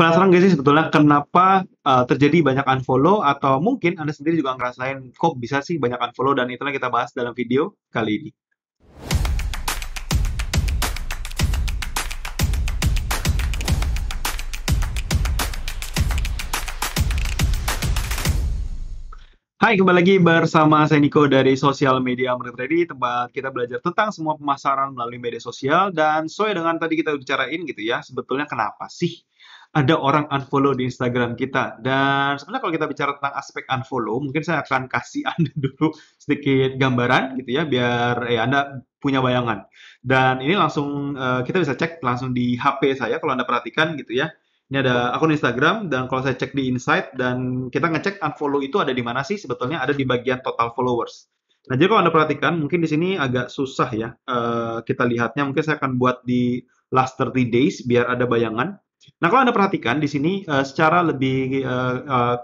penasaran gak sih sebetulnya kenapa uh, terjadi banyak unfollow atau mungkin Anda sendiri juga ngerasain kok bisa sih banyak unfollow dan itulah kita bahas dalam video kali ini. Hai, kembali lagi bersama saya Niko dari Social Media Market Ready, tempat kita belajar tentang semua pemasaran melalui media sosial dan sesuai dengan tadi kita bicarain gitu ya, sebetulnya kenapa sih ada orang unfollow di Instagram kita. Dan sebenarnya kalau kita bicara tentang aspek unfollow, mungkin saya akan kasih Anda dulu sedikit gambaran gitu ya, biar ya Anda punya bayangan. Dan ini langsung eh, kita bisa cek langsung di HP saya kalau Anda perhatikan gitu ya. Ini ada akun Instagram dan kalau saya cek di Insight dan kita ngecek unfollow itu ada di mana sih sebetulnya ada di bagian total followers. Nah jadi kalau anda perhatikan mungkin di sini agak susah ya uh, kita lihatnya mungkin saya akan buat di last 30 days biar ada bayangan. Nah, kalau Anda perhatikan di sini uh, secara lebih uh, uh,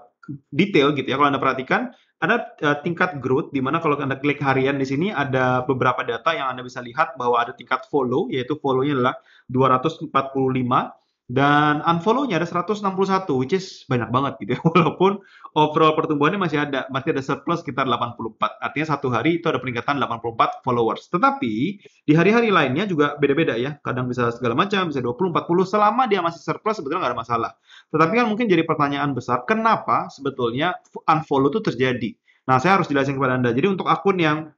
detail gitu ya, kalau Anda perhatikan ada uh, tingkat growth di mana kalau Anda klik harian di sini ada beberapa data yang Anda bisa lihat bahwa ada tingkat follow yaitu follow-nya adalah 245 dan unfollow-nya ada 161 which is banyak banget gitu ya walaupun overall pertumbuhannya masih ada masih ada surplus sekitar 84 artinya satu hari itu ada peningkatan 84 followers tetapi di hari-hari lainnya juga beda-beda ya kadang bisa segala macam bisa 20 40 selama dia masih surplus sebetulnya nggak ada masalah tetapi kan mungkin jadi pertanyaan besar kenapa sebetulnya unfollow itu terjadi nah saya harus jelasin kepada anda jadi untuk akun yang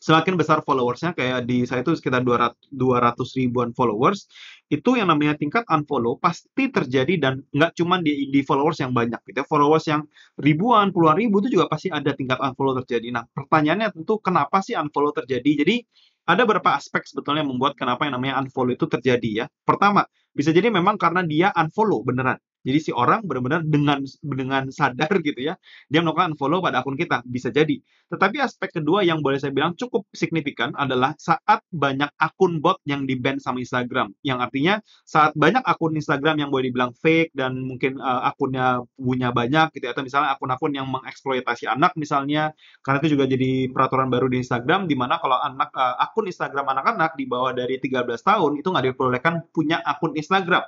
semakin besar followersnya kayak di saya itu sekitar 200, 200 ribuan followers itu yang namanya tingkat unfollow pasti terjadi dan nggak cuma di, di followers yang banyak gitu ya, followers yang ribuan puluhan ribu itu juga pasti ada tingkat unfollow terjadi nah pertanyaannya tentu kenapa sih unfollow terjadi jadi ada beberapa aspek sebetulnya yang membuat kenapa yang namanya unfollow itu terjadi ya pertama bisa jadi memang karena dia unfollow beneran jadi si orang benar-benar dengan dengan sadar gitu ya, dia melakukan unfollow pada akun kita, bisa jadi. Tetapi aspek kedua yang boleh saya bilang cukup signifikan adalah saat banyak akun bot yang di-ban sama Instagram. Yang artinya saat banyak akun Instagram yang boleh dibilang fake dan mungkin uh, akunnya punya banyak gitu ya, atau misalnya akun-akun yang mengeksploitasi anak misalnya, karena itu juga jadi peraturan baru di Instagram di mana kalau anak uh, akun Instagram anak-anak di bawah dari 13 tahun itu nggak diperbolehkan punya akun Instagram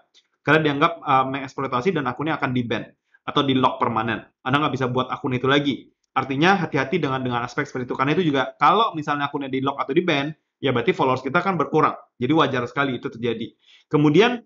karena dianggap uh, mengeksploitasi dan akunnya akan di ban atau di lock permanen. Anda nggak bisa buat akun itu lagi. Artinya hati-hati dengan dengan aspek seperti itu karena itu juga kalau misalnya akunnya di lock atau di ban, ya berarti followers kita kan berkurang. Jadi wajar sekali itu terjadi. Kemudian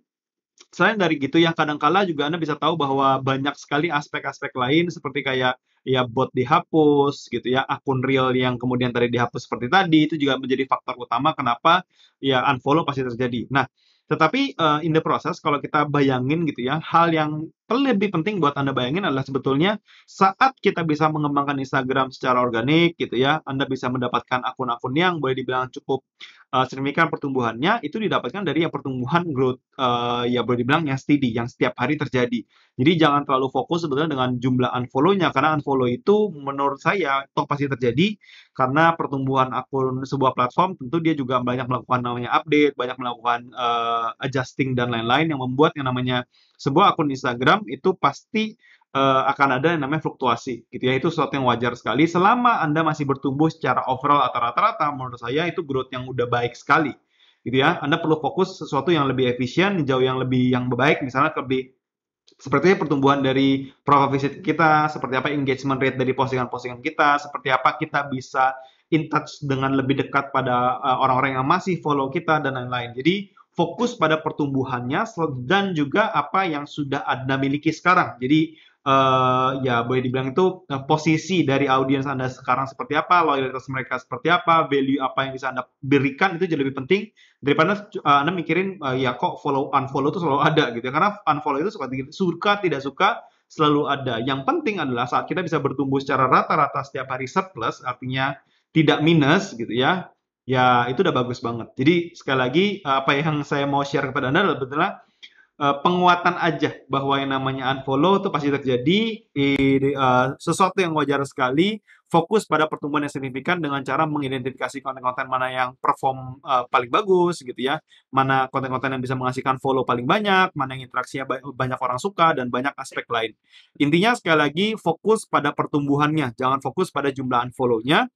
selain dari gitu ya kala juga Anda bisa tahu bahwa banyak sekali aspek-aspek lain seperti kayak ya bot dihapus gitu ya akun real yang kemudian tadi dihapus seperti tadi itu juga menjadi faktor utama kenapa ya unfollow pasti terjadi. Nah, tetapi eh, in the process kalau kita bayangin gitu ya hal yang lebih penting buat Anda bayangin adalah sebetulnya saat kita bisa mengembangkan Instagram secara organik gitu ya, Anda bisa mendapatkan akun-akun yang boleh dibilang cukup uh, eh, signifikan pertumbuhannya itu didapatkan dari ya pertumbuhan growth uh, ya boleh dibilang yang steady yang setiap hari terjadi. Jadi jangan terlalu fokus sebetulnya dengan jumlah unfollow-nya karena unfollow itu menurut saya toh pasti terjadi karena pertumbuhan akun sebuah platform tentu dia juga banyak melakukan namanya update, banyak melakukan uh, adjusting dan lain-lain yang membuat yang namanya sebuah akun Instagram itu pasti uh, akan ada yang namanya fluktuasi gitu ya. Itu sesuatu yang wajar sekali selama Anda masih bertumbuh secara overall atau rata-rata menurut saya itu growth yang udah baik sekali gitu ya. Anda perlu fokus sesuatu yang lebih efisien, jauh yang lebih yang baik misalnya lebih seperti pertumbuhan dari profile visit kita, seperti apa engagement rate dari postingan-postingan kita, seperti apa kita bisa in touch dengan lebih dekat pada eh, orang-orang yang masih follow kita dan lain-lain. Jadi fokus pada pertumbuhannya dan juga apa yang sudah Anda miliki sekarang. Jadi uh, ya boleh dibilang itu uh, posisi dari audiens Anda sekarang seperti apa, loyalitas mereka seperti apa, value apa yang bisa Anda berikan itu jadi lebih penting daripada uh, Anda mikirin uh, ya kok follow unfollow itu selalu ada gitu ya. Karena unfollow itu suka suka tidak suka selalu ada. Yang penting adalah saat kita bisa bertumbuh secara rata-rata setiap hari surplus artinya tidak minus gitu ya ya itu udah bagus banget. Jadi sekali lagi apa yang saya mau share kepada Anda adalah betulnya eh, penguatan aja bahwa yang namanya unfollow itu pasti terjadi eh, sesuatu yang wajar sekali fokus pada pertumbuhan yang signifikan dengan cara mengidentifikasi konten-konten mana yang perform uh, paling bagus gitu ya mana konten-konten yang bisa menghasilkan follow paling banyak mana yang interaksinya banyak orang suka dan banyak aspek lain intinya sekali lagi fokus pada pertumbuhannya jangan fokus pada jumlah unfollow-nya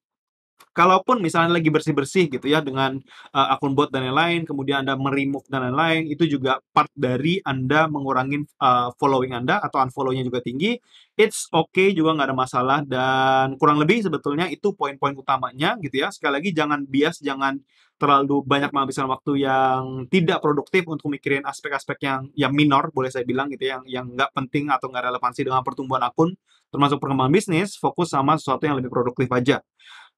kalaupun misalnya lagi bersih-bersih gitu ya dengan uh, akun bot dan lain-lain, kemudian Anda meremove dan lain-lain, itu juga part dari Anda mengurangi uh, following Anda atau unfollow-nya juga tinggi. It's okay juga nggak ada masalah dan kurang lebih sebetulnya itu poin-poin utamanya gitu ya. Sekali lagi jangan bias, jangan terlalu banyak menghabiskan waktu yang tidak produktif untuk mikirin aspek-aspek yang yang minor boleh saya bilang gitu ya, yang yang nggak penting atau nggak relevansi dengan pertumbuhan akun termasuk perkembangan bisnis fokus sama sesuatu yang lebih produktif aja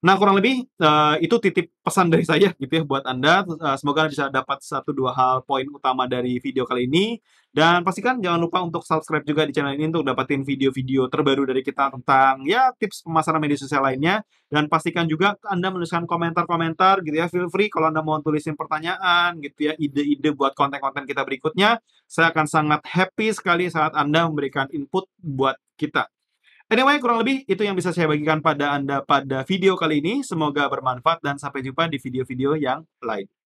Nah, kurang lebih uh, itu titip pesan dari saya gitu ya buat Anda. Uh, semoga bisa dapat satu dua hal poin utama dari video kali ini. Dan pastikan jangan lupa untuk subscribe juga di channel ini untuk dapetin video-video terbaru dari kita tentang ya tips pemasaran media sosial lainnya. Dan pastikan juga Anda menuliskan komentar-komentar gitu ya. Feel free kalau Anda mau tulisin pertanyaan gitu ya, ide-ide buat konten-konten kita berikutnya. Saya akan sangat happy sekali saat Anda memberikan input buat kita. Anyway, kurang lebih itu yang bisa saya bagikan pada Anda pada video kali ini. Semoga bermanfaat dan sampai jumpa di video-video yang lain.